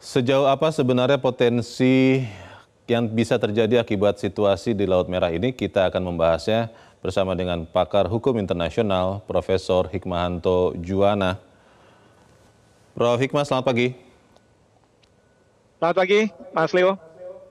Sejauh apa sebenarnya potensi yang bisa terjadi akibat situasi di Laut Merah ini? Kita akan membahasnya bersama dengan pakar hukum internasional Profesor Hikmahanto Juwana. Prof. Hikmah, selamat pagi. Selamat pagi, Mas Leo.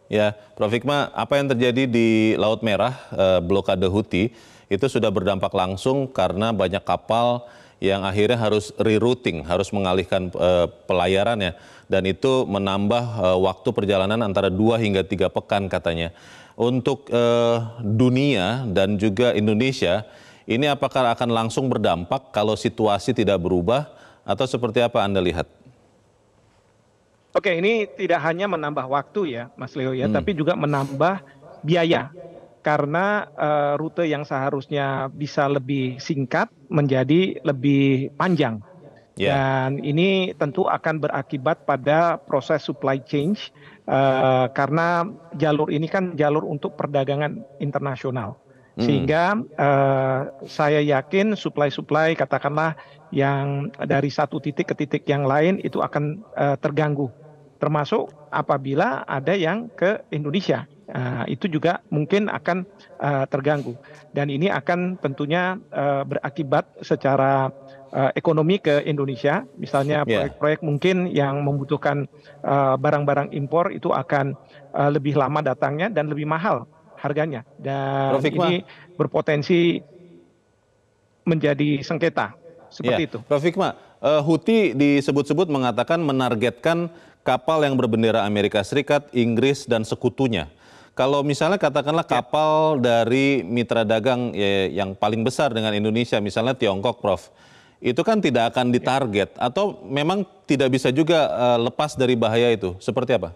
Ya, Prof. Hikmah, apa yang terjadi di Laut Merah, eh, blokade Houthi, itu sudah berdampak langsung karena banyak kapal yang akhirnya harus rerouting, harus mengalihkan uh, pelayarannya dan itu menambah uh, waktu perjalanan antara 2 hingga 3 pekan katanya. Untuk uh, dunia dan juga Indonesia, ini apakah akan langsung berdampak kalau situasi tidak berubah atau seperti apa Anda lihat? Oke, ini tidak hanya menambah waktu ya, Mas Leo ya, hmm. tapi juga menambah biaya karena uh, rute yang seharusnya bisa lebih singkat menjadi lebih panjang. Yeah. Dan ini tentu akan berakibat pada proses supply chain uh, eh, karena jalur ini kan jalur untuk perdagangan internasional. Hmm. Sehingga eh, saya yakin supply-supply katakanlah yang dari satu titik ke titik yang lain itu akan uh, terganggu. Termasuk apabila ada yang ke Indonesia. Eh, itu juga mungkin akan uh, terganggu dan ini akan tentunya uh, berakibat secara uh, ekonomi ke Indonesia misalnya ya. proyek-proyek yeah. mungkin yang membutuhkan barang barang-barang impor itu akan uh, lebih lama datangnya dan lebih mahal harganya dan Prof. ini berpotensi menjadi sengketa seperti yeah. itu. Prof. Hikmah, uh, Huti disebut-sebut mengatakan menargetkan kapal yang berbendera Amerika Serikat, Inggris, dan sekutunya. Kalau misalnya katakanlah ya. kapal dari mitra dagang ya, yang paling besar dengan Indonesia, misalnya Tiongkok, Prof, itu kan tidak akan ya. ditarget atau memang tidak bisa juga uh, lepas dari bahaya itu. Seperti apa?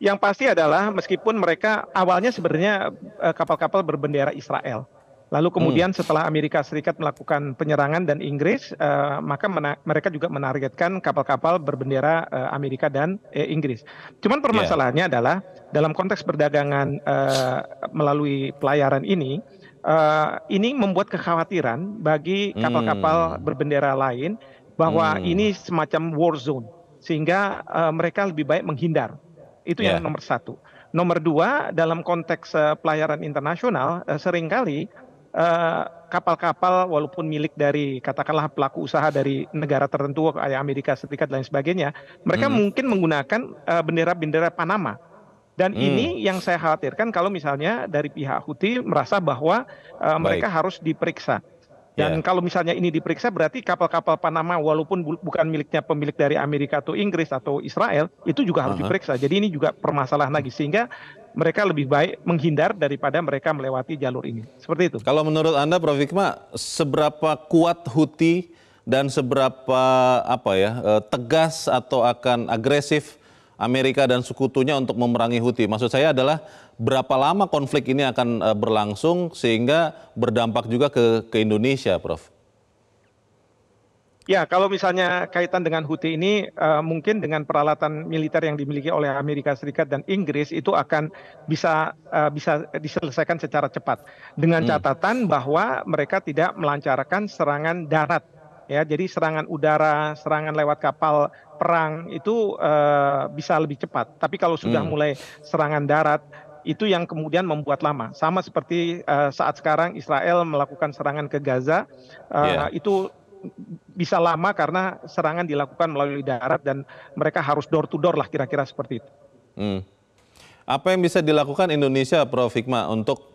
Yang pasti adalah meskipun mereka awalnya sebenarnya eh, kapal-kapal berbendera Israel, Lalu hmm. kemudian hmm. setelah Amerika Serikat melakukan penyerangan dan Inggris, uh, maka mereka juga menargetkan kapal-kapal berbendera uh, Amerika dan eh, Inggris. Cuman ya. permasalahannya yeah. adalah dalam konteks perdagangan uh, melalui pelayaran ini, uh, ini membuat kekhawatiran bagi hmm. kapal-kapal hmm. berbendera lain bahwa hmm. ini semacam war zone, sehingga uh, mereka lebih baik menghindar. Itu yeah. yang ya. nomor satu. Nomor dua, dalam konteks uh, pelayaran internasional, uh, seringkali Eh, kapal-kapal walaupun milik dari katakanlah pelaku usaha dari negara tertentu kayak Amerika Serikat dan lain sebagainya, mereka hmm. mungkin menggunakan eh, bendera-bendera Panama. Dan hmm. ini yang saya khawatirkan kalau misalnya dari pihak Houthi merasa bahwa uh, mereka harus diperiksa. Dan yeah. kalau misalnya ini diperiksa berarti kapal-kapal Panama walaupun bu bukan miliknya pemilik dari Amerika atau Inggris atau Israel itu juga harus uh -huh. diperiksa. Jadi ini juga permasalahan lagi sehingga mereka lebih baik menghindar daripada mereka melewati jalur ini. Seperti itu. Kalau menurut Anda Prof Hikmah, seberapa kuat Houthi dan seberapa apa ya e, tegas atau akan agresif Amerika dan sekutunya untuk memerangi Houthi? Maksud saya adalah berapa lama konflik ini akan e, berlangsung sehingga berdampak juga ke ke Indonesia, Prof? Ya, kalau misalnya kaitan dengan Houthi ini uh, mungkin dengan peralatan militer yang dimiliki oleh Amerika Serikat dan Inggris itu akan bisa uh, bisa diselesaikan secara cepat dengan hmm. catatan bahwa mereka tidak melancarkan serangan darat ya. Jadi serangan udara, serangan lewat kapal perang itu uh, bisa lebih cepat. Tapi kalau sudah hmm. mulai serangan darat itu yang kemudian membuat lama. Sama seperti uh, saat sekarang Israel melakukan serangan ke Gaza, uh, yeah. itu bisa lama karena serangan dilakukan melalui darat dan mereka harus door to door lah kira-kira seperti itu. Hmm. Apa yang bisa dilakukan Indonesia, Prof. Hikmah, untuk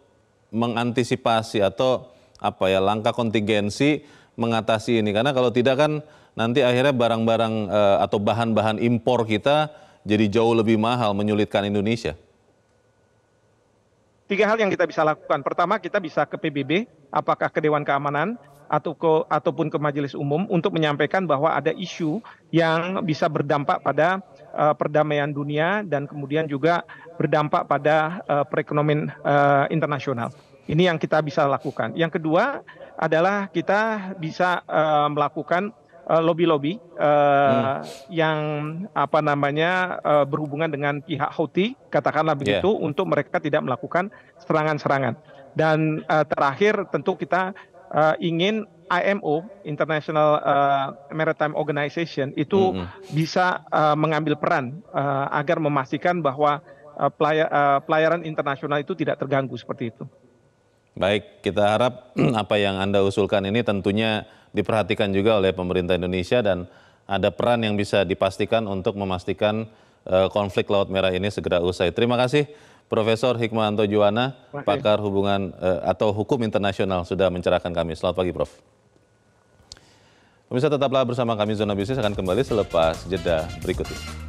mengantisipasi atau apa ya langkah kontingensi mengatasi ini? Karena kalau tidak kan nanti akhirnya barang-barang eh, atau bahan-bahan impor kita jadi jauh lebih mahal menyulitkan Indonesia tiga hal yang kita bisa lakukan. Pertama, kita bisa ke PBB, apakah ke Dewan Keamanan atau ke ataupun ke Majelis Umum untuk menyampaikan bahwa ada isu yang bisa berdampak pada uh, perdamaian dunia dan kemudian juga berdampak pada uh, perekonomian uh, internasional. Ini yang kita bisa lakukan. Yang kedua adalah kita bisa uh, melakukan Eh, lobby-lobby uh, hmm. yang apa namanya uh, berhubungan dengan pihak Houthi, katakanlah ya. begitu, yeah. untuk mereka tidak melakukan serangan-serangan. Dan uh, terakhir tentu kita uh, ingin IMO International uh, Maritime Organization itu -hmm. bisa uh, mengambil peran uh, agar memastikan bahwa uh, uh, pelayaran internasional itu tidak terganggu seperti itu. Baik, kita harap apa yang Anda usulkan ini tentunya diperhatikan juga oleh pemerintah Indonesia dan ada peran yang bisa dipastikan untuk memastikan uh, konflik Laut Merah ini segera usai. Terima kasih Profesor Hikmanto Juwana, pakar hubungan uh, atau hukum internasional sudah mencerahkan kami. Selamat pagi, Prof. Pemirsa tetaplah bersama kami Zona Bisnis akan kembali selepas jeda berikut ini.